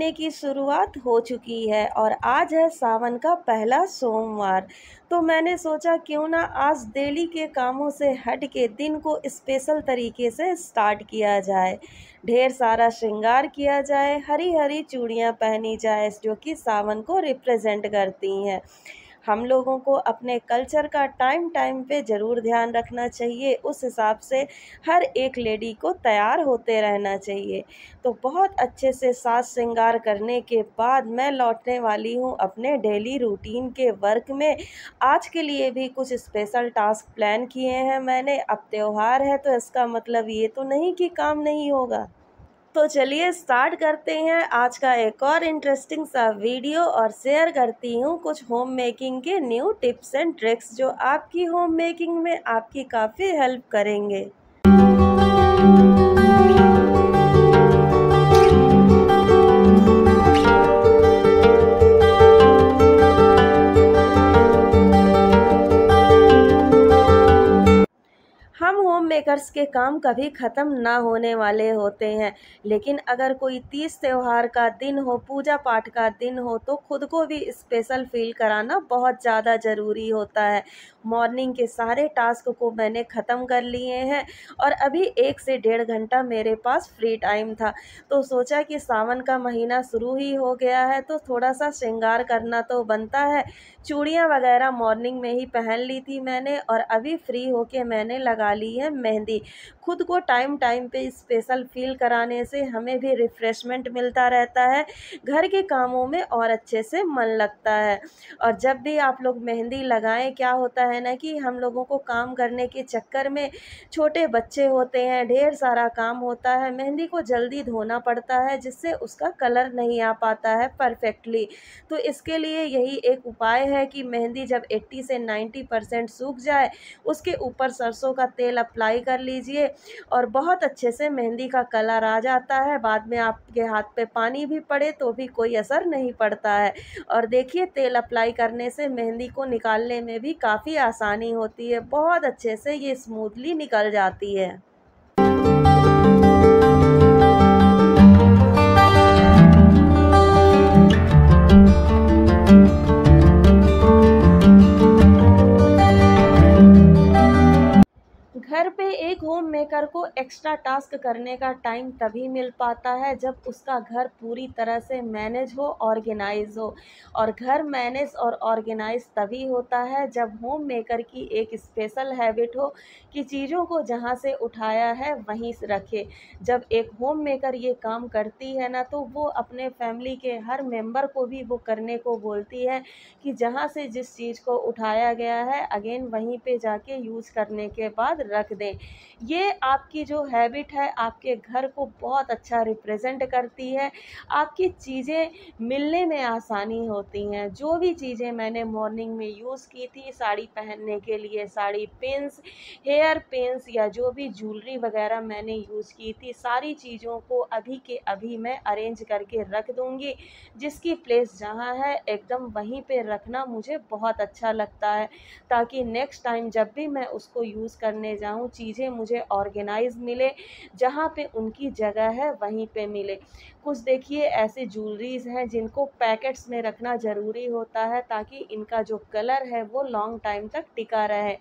महीने की शुरुआत हो चुकी है और आज है सावन का पहला सोमवार तो मैंने सोचा क्यों ना आज डेली के कामों से हट के दिन को स्पेशल तरीके से स्टार्ट किया जाए ढेर सारा श्रृंगार किया जाए हरी हरी चूड़ियाँ पहनी जाए जो कि सावन को रिप्रेजेंट करती हैं हम लोगों को अपने कल्चर का टाइम टाइम पे ज़रूर ध्यान रखना चाहिए उस हिसाब से हर एक लेडी को तैयार होते रहना चाहिए तो बहुत अच्छे से साज श्रृंगार करने के बाद मैं लौटने वाली हूँ अपने डेली रूटीन के वर्क में आज के लिए भी कुछ स्पेशल टास्क प्लान किए हैं मैंने अब त्यौहार है तो इसका मतलब ये तो नहीं कि काम नहीं होगा तो चलिए स्टार्ट करते हैं आज का एक और इंटरेस्टिंग सा वीडियो और शेयर करती हूँ कुछ होम मेकिंग के न्यू टिप्स एंड ट्रिक्स जो आपकी होम मेकिंग में आपकी काफ़ी हेल्प करेंगे मेकर्स के काम कभी ख़त्म ना होने वाले होते हैं लेकिन अगर कोई तीज त्यौहार का दिन हो पूजा पाठ का दिन हो तो खुद को भी स्पेशल फील कराना बहुत ज़्यादा ज़रूरी होता है मॉर्निंग के सारे टास्क को मैंने ख़त्म कर लिए हैं और अभी एक से डेढ़ घंटा मेरे पास फ्री टाइम था तो सोचा कि सावन का महीना शुरू ही हो गया है तो थोड़ा सा श्रृंगार करना तो बनता है चूड़ियाँ वगैरह मॉर्निंग में ही पहन ली थी मैंने और अभी फ्री होके मैंने लगा ली है मेहंदी खुद को टाइम टाइम पे स्पेशल फील कराने से हमें भी रिफ़्रेशमेंट मिलता रहता है घर के कामों में और अच्छे से मन लगता है और जब भी आप लोग मेहंदी लगाएं क्या होता है ना कि हम लोगों को काम करने के चक्कर में छोटे बच्चे होते हैं ढेर सारा काम होता है मेहंदी को जल्दी धोना पड़ता है जिससे उसका कलर नहीं आ पाता है परफेक्टली तो इसके लिए यही एक उपाय है कि मेहंदी जब 80 से 90 परसेंट सूख जाए उसके ऊपर सरसों का तेल अप्लाई कर लीजिए और बहुत अच्छे से मेहंदी का कलर आ जाता है बाद में आपके हाथ पे पानी भी पड़े तो भी कोई असर नहीं पड़ता है और देखिए तेल अप्लाई करने से मेहंदी को निकालने में भी काफ़ी आसानी होती है बहुत अच्छे से ये स्मूथली निकल जाती है एक्स्ट्रा टास्क करने का टाइम तभी मिल पाता है जब उसका घर पूरी तरह से मैनेज हो ऑर्गेनाइज हो और घर मैनेज और ऑर्गेनाइज तभी होता है जब होम मेकर की एक स्पेशल हैबिट हो कि चीज़ों को जहाँ से उठाया है वहीं से रखे जब एक होम मेकर ये काम करती है ना तो वो अपने फैमिली के हर मेंबर को भी वो करने को बोलती है कि जहाँ से जिस चीज़ को उठाया गया है अगेन वहीं पे जाके यूज़ करने के बाद रख दें ये आपकी जो हैबिट है आपके घर को बहुत अच्छा रिप्रेजेंट करती है आपकी चीज़ें मिलने में आसानी होती हैं जो भी चीज़ें मैंने मॉर्निंग में यूज़ की थी साड़ी पहनने के लिए साड़ी पिंस हेयर पिंस या जो भी ज्वेलरी वगैरह मैंने यूज़ की थी सारी चीज़ों को अभी के अभी मैं अरेंज करके रख दूँगी जिसकी प्लेस जहाँ है एकदम वहीं पर रखना मुझे बहुत अच्छा लगता है ताकि नेक्स्ट टाइम जब भी मैं उसको यूज़ करने जाऊँ चीज़ें मुझे ऑर्गेनाइज मिले जहाँ पे उनकी जगह है वहीं पे मिले कुछ देखिए ऐसी ज्वेलरीज हैं जिनको पैकेट्स में रखना ज़रूरी होता है ताकि इनका जो कलर है वो लॉन्ग टाइम तक टिका रहे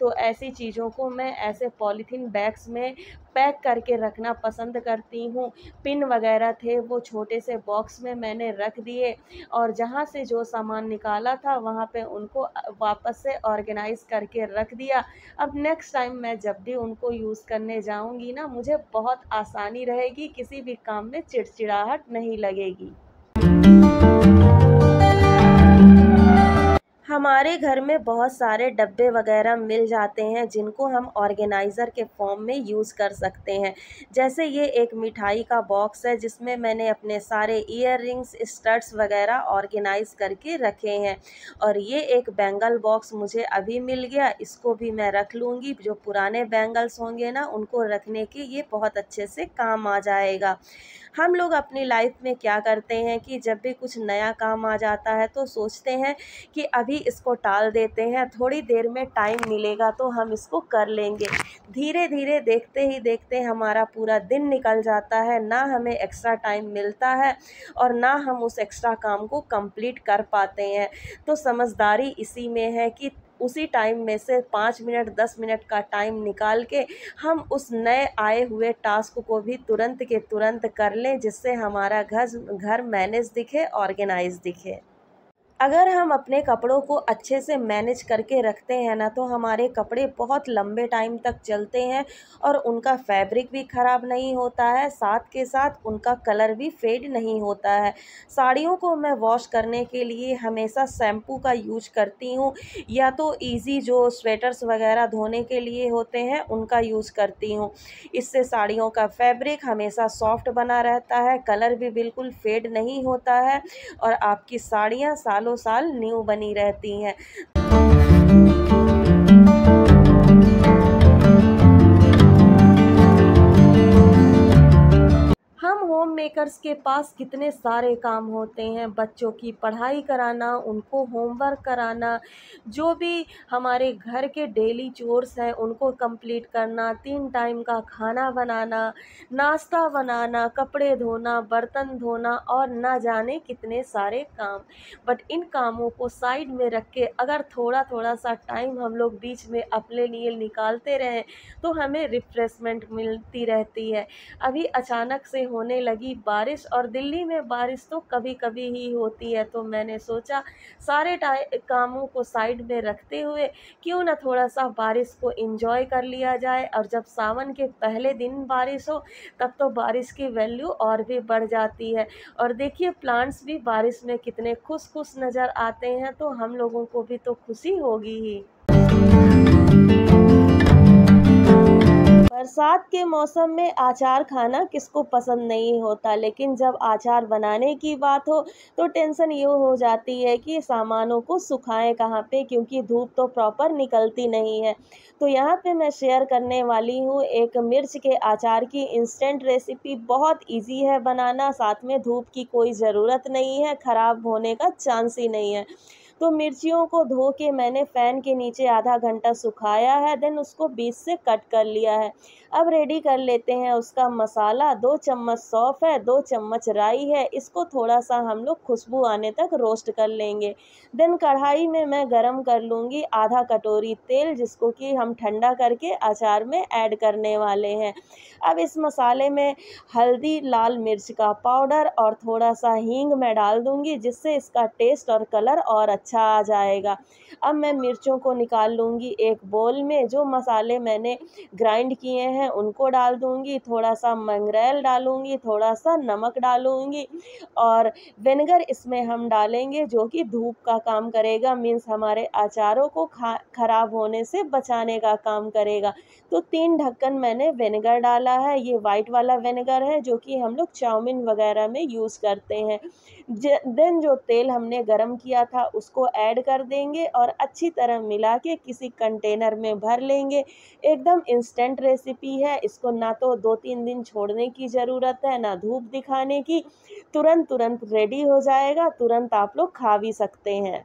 तो ऐसी चीज़ों को मैं ऐसे पॉलीथीन बैग्स में पैक करके रखना पसंद करती हूँ पिन वगैरह थे वो छोटे से बॉक्स में मैंने रख दिए और जहाँ से जो सामान निकाला था वहाँ पे उनको वापस से ऑर्गेनाइज़ करके रख दिया अब नेक्स्ट टाइम मैं जब भी उनको यूज़ करने जाऊँगी ना मुझे बहुत आसानी रहेगी किसी भी काम में चिड़चिड़ चिड़चिड़ाहट नहीं लगेगी हमारे घर में बहुत सारे डब्बे वगैरह मिल जाते हैं जिनको हम ऑर्गेनाइज़र के फॉर्म में यूज़ कर सकते हैं जैसे ये एक मिठाई का बॉक्स है जिसमें मैंने अपने सारे ईयर रिंग्स स्टड्स वगैरह ऑर्गेनाइज़ करके रखे हैं और ये एक बैंगल बॉक्स मुझे अभी मिल गया इसको भी मैं रख लूँगी जो पुराने बैंगल्स होंगे ना उनको रखने के ये बहुत अच्छे से काम आ जाएगा हम लोग अपनी लाइफ में क्या करते हैं कि जब भी कुछ नया काम आ जाता है तो सोचते हैं कि अभी इसको टाल देते हैं थोड़ी देर में टाइम मिलेगा तो हम इसको कर लेंगे धीरे धीरे देखते ही देखते हमारा पूरा दिन निकल जाता है ना हमें एक्स्ट्रा टाइम मिलता है और ना हम उस एक्स्ट्रा काम को कंप्लीट कर पाते हैं तो समझदारी इसी में है कि उसी टाइम में से पाँच मिनट दस मिनट का टाइम निकाल के हम उस नए आए हुए टास्क को भी तुरंत के तुरंत कर लें जिससे हमारा घर घर मैनेज दिखे ऑर्गेनाइज दिखे अगर हम अपने कपड़ों को अच्छे से मैनेज करके रखते हैं ना तो हमारे कपड़े बहुत लंबे टाइम तक चलते हैं और उनका फैब्रिक भी ख़राब नहीं होता है साथ के साथ उनका कलर भी फेड नहीं होता है साड़ियों को मैं वॉश करने के लिए हमेशा शैम्पू का यूज करती हूँ या तो ईजी जो स्वेटर्स वगैरह धोने के लिए होते हैं उनका यूज़ करती हूँ इससे साड़ियों का फैब्रिक हमेशा सॉफ्ट बना रहता है कलर भी बिल्कुल फेड नहीं होता है और आपकी साड़ियाँ सालों सालों साल न्यू बनी रहती हैं होम मेकर्स के पास कितने सारे काम होते हैं बच्चों की पढ़ाई कराना उनको होमवर्क कराना जो भी हमारे घर के डेली चोर्स हैं उनको कंप्लीट करना तीन टाइम का खाना बनाना नाश्ता बनाना कपड़े धोना बर्तन धोना और ना जाने कितने सारे काम बट इन कामों को साइड में रख के अगर थोड़ा थोड़ा सा टाइम हम लोग बीच में अपने लिए निकालते रहें तो हमें रिफ्रेशमेंट मिलती रहती है अभी अचानक से होने होने लगी बारिश और दिल्ली में बारिश तो कभी कभी ही होती है तो मैंने सोचा सारे कामों को साइड में रखते हुए क्यों ना थोड़ा सा बारिश को इंजॉय कर लिया जाए और जब सावन के पहले दिन बारिश हो तब तो बारिश की वैल्यू और भी बढ़ जाती है और देखिए प्लांट्स भी बारिश में कितने खुश खुश नज़र आते हैं तो हम लोगों को भी तो खुशी होगी ही बरसात के मौसम में आचार खाना किसको पसंद नहीं होता लेकिन जब आचार बनाने की बात हो तो टेंशन ये हो जाती है कि सामानों को सुखाएं कहाँ पे क्योंकि धूप तो प्रॉपर निकलती नहीं है तो यहाँ पे मैं शेयर करने वाली हूँ एक मिर्च के आचार की इंस्टेंट रेसिपी बहुत इजी है बनाना साथ में धूप की कोई ज़रूरत नहीं है ख़राब होने का चांस ही नहीं है तो मिर्चियों को धो के मैंने फ़ैन के नीचे आधा घंटा सुखाया है देन उसको बीच से कट कर लिया है अब रेडी कर लेते हैं उसका मसाला दो चम्मच सौफ़ है दो चम्मच राई है इसको थोड़ा सा हम लोग खुशबू आने तक रोस्ट कर लेंगे देन कढ़ाई में मैं गरम कर लूँगी आधा कटोरी तेल जिसको कि हम ठंडा करके अचार में ऐड करने वाले हैं अब इस मसाले में हल्दी लाल मिर्च का पाउडर और थोड़ा सा हींग मैं डाल दूँगी जिससे इसका टेस्ट और कलर और अच्छा अच्छा आ जाएगा अब मैं मिर्चों को निकाल लूँगी एक बोल में जो मसाले मैंने ग्राइंड किए हैं उनको डाल दूँगी थोड़ा सा मंगरेल डालूँगी थोड़ा सा नमक डालूँगी और विनेगर इसमें हम डालेंगे जो कि धूप का काम करेगा मीन्स हमारे अचारों को ख़राब होने से बचाने का काम करेगा तो तीन ढक्कन मैंने विनेगर डाला है ये वाइट वाला विनेगर है जो कि हम लोग चाउमीन वगैरह में यूज़ करते हैं देन जो तेल हमने गरम किया था उसको को ऐड कर देंगे और अच्छी तरह मिला के किसी कंटेनर में भर लेंगे एकदम इंस्टेंट रेसिपी है इसको ना तो दो तीन दिन छोड़ने की ज़रूरत है ना धूप दिखाने की तुरंत तुरंत रेडी हो जाएगा तुरंत आप लोग खा भी सकते हैं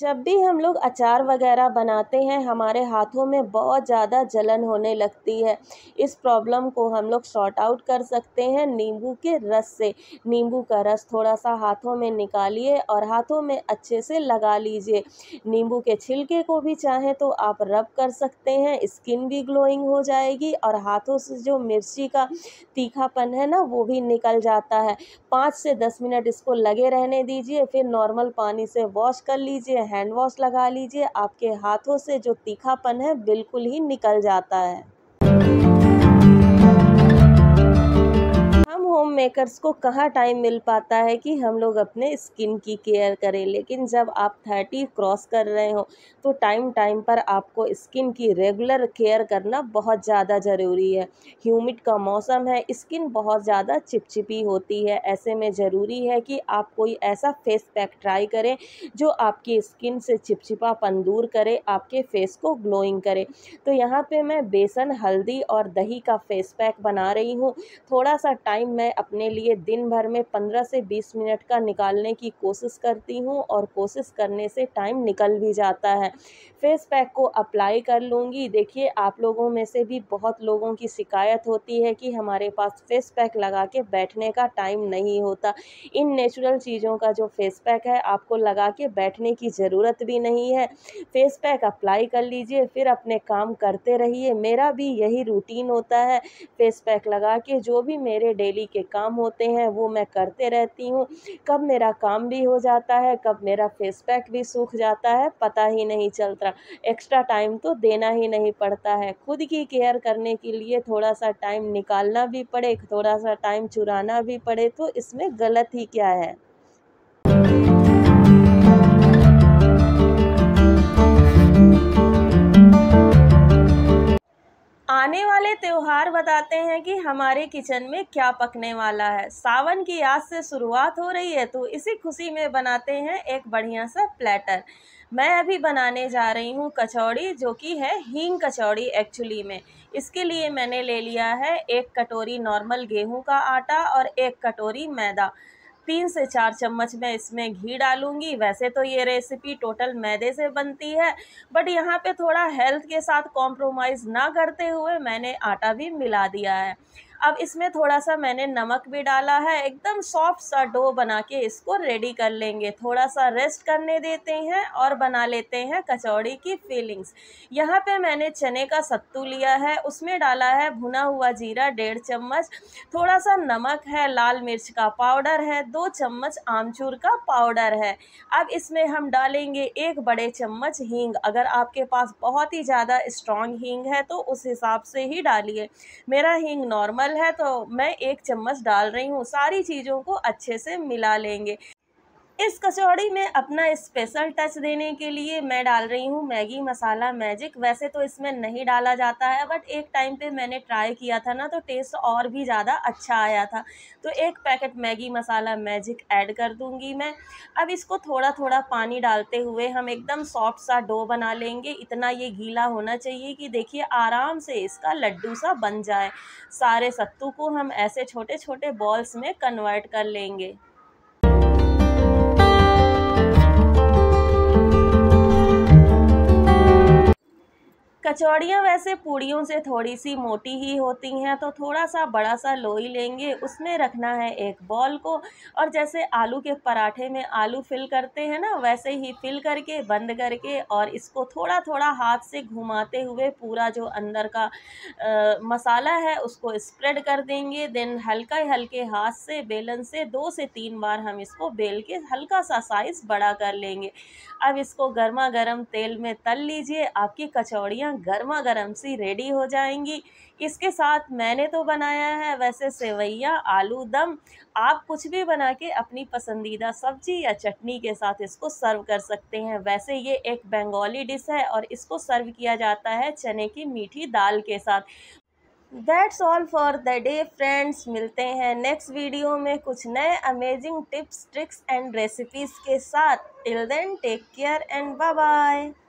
जब भी हम लोग अचार वगैरह बनाते हैं हमारे हाथों में बहुत ज़्यादा जलन होने लगती है इस प्रॉब्लम को हम लोग शॉर्ट आउट कर सकते हैं नींबू के रस से नींबू का रस थोड़ा सा हाथों में निकालिए और हाथों में अच्छे से लगा लीजिए नींबू के छिलके को भी चाहें तो आप रब कर सकते हैं स्किन भी ग्लोइंग हो जाएगी और हाथों से जो मिर्ची का तीखापन है ना वो भी निकल जाता है पाँच से दस मिनट इसको लगे रहने दीजिए फिर नॉर्मल पानी से वॉश कर लीजिए हैंड वॉश लगा लीजिए आपके हाथों से जो तीखापन है बिल्कुल ही निकल जाता है होम मेकर्स को कहाँ टाइम मिल पाता है कि हम लोग अपने स्किन की केयर करें लेकिन जब आप थर्टी क्रॉस कर रहे हो तो टाइम टाइम पर आपको स्किन की रेगुलर केयर करना बहुत ज़्यादा ज़रूरी है ह्यूमिड का मौसम है स्किन बहुत ज़्यादा चिपचिपी होती है ऐसे में ज़रूरी है कि आप कोई ऐसा फेस पैक ट्राई करें जो आपकी स्किन से चिपचिपापन दूर करे आपके फेस को ग्लोइंग करे तो यहाँ पर मैं बेसन हल्दी और दही का फेस पैक बना रही हूँ थोड़ा सा टाइम मैं अपने लिए दिन भर में पंद्रह से बीस मिनट का निकालने की कोशिश करती हूँ और कोशिश करने से टाइम निकल भी जाता है फेस पैक को अप्लाई कर लूँगी देखिए आप लोगों में से भी बहुत लोगों की शिकायत होती है कि हमारे पास फेस पैक लगा के बैठने का टाइम नहीं होता इन नेचुरल चीज़ों का जो फेस पैक है आपको लगा के बैठने की ज़रूरत भी नहीं है फेस पैक अप्लाई कर लीजिए फिर अपने काम करते रहिए मेरा भी यही रूटीन होता है फेस पैक लगा के जो भी मेरे डेली के काम होते हैं वो मैं करते रहती हूँ कब मेरा काम भी हो जाता है कब मेरा फेस पैक भी सूख जाता है पता ही नहीं चलता एक्स्ट्रा टाइम तो देना ही नहीं पड़ता है खुद की केयर करने के लिए थोड़ा सा टाइम निकालना भी पड़े थोड़ा सा टाइम चुराना भी पड़े तो इसमें गलत ही क्या है आने वाले त्यौहार बताते हैं कि हमारे किचन में क्या पकने वाला है सावन की आज से शुरुआत हो रही है तो इसी खुशी में बनाते हैं एक बढ़िया सा प्लेटर मैं अभी बनाने जा रही हूँ कचौड़ी जो कि है हींग कचौड़ी एक्चुअली में इसके लिए मैंने ले लिया है एक कटोरी नॉर्मल गेहूं का आटा और एक कटोरी मैदा तीन से चार चम्मच मैं इसमें घी डालूंगी वैसे तो ये रेसिपी टोटल मैदे से बनती है बट यहाँ पे थोड़ा हेल्थ के साथ कॉम्प्रोमाइज़ ना करते हुए मैंने आटा भी मिला दिया है अब इसमें थोड़ा सा मैंने नमक भी डाला है एकदम सॉफ्ट सा डो बना के इसको रेडी कर लेंगे थोड़ा सा रेस्ट करने देते हैं और बना लेते हैं कचौड़ी की फीलिंग्स यहाँ पे मैंने चने का सत्तू लिया है उसमें डाला है भुना हुआ जीरा डेढ़ चम्मच थोड़ा सा नमक है लाल मिर्च का पाउडर है दो चम्मच आमचूर का पाउडर है अब इसमें हम डालेंगे एक बड़े चम्मच हींग अगर आपके पास बहुत ही ज़्यादा स्ट्रॉन्ग हींग है तो उस हिसाब से ही डालिए मेरा हींग नॉर्मल चावल है तो मैं एक चम्मच डाल रही हूँ सारी चीज़ों को अच्छे से मिला लेंगे इस कचौड़ी में अपना स्पेशल टच देने के लिए मैं डाल रही हूँ मैगी मसाला मैजिक वैसे तो इसमें नहीं डाला जाता है बट एक टाइम पे मैंने ट्राई किया था ना तो टेस्ट और भी ज़्यादा अच्छा आया था तो एक packet Maggi masala magic add कर दूँगी मैं अब इसको थोड़ा थोड़ा पानी डालते हुए हम एकदम सॉफ्ट सा डो बना लेंगे इतना ये गीला होना चाहिए कि देखिए आराम से इसका लड्डू सा बन जाए सारे सत्तू को हम ऐसे छोटे छोटे बॉल्स में कन्वर्ट कर लेंगे कचौड़ियाँ वैसे पूड़ियों से थोड़ी सी मोटी ही होती हैं तो थोड़ा सा बड़ा सा लोई लेंगे उसमें रखना है एक बॉल को और जैसे आलू के पराठे में आलू फिल करते हैं ना वैसे ही फिल करके बंद करके और इसको थोड़ा थोड़ा हाथ से घुमाते हुए पूरा जो अंदर का आ, मसाला है उसको स्प्रेड कर देंगे देन हल्का हल्के हाथ से बेलन से दो से तीन बार हम इसको बेल के हल्का सा साइज़ बड़ा कर लेंगे अब इसको गर्मा गर्म तेल में तल लीजिए आपकी कचौड़ियाँ सब्जियां गर्मा गर्म सी रेडी हो जाएंगी इसके साथ मैंने तो बनाया है वैसे सेवैया आलू दम आप कुछ भी बना के अपनी पसंदीदा सब्जी या चटनी के साथ इसको सर्व कर सकते हैं वैसे ये एक बंगाली डिश है और इसको सर्व किया जाता है चने की मीठी दाल के साथ that's all for the day friends मिलते हैं नेक्स्ट वीडियो में कुछ नए amazing tips tricks and recipes के साथ till then take care and bye bye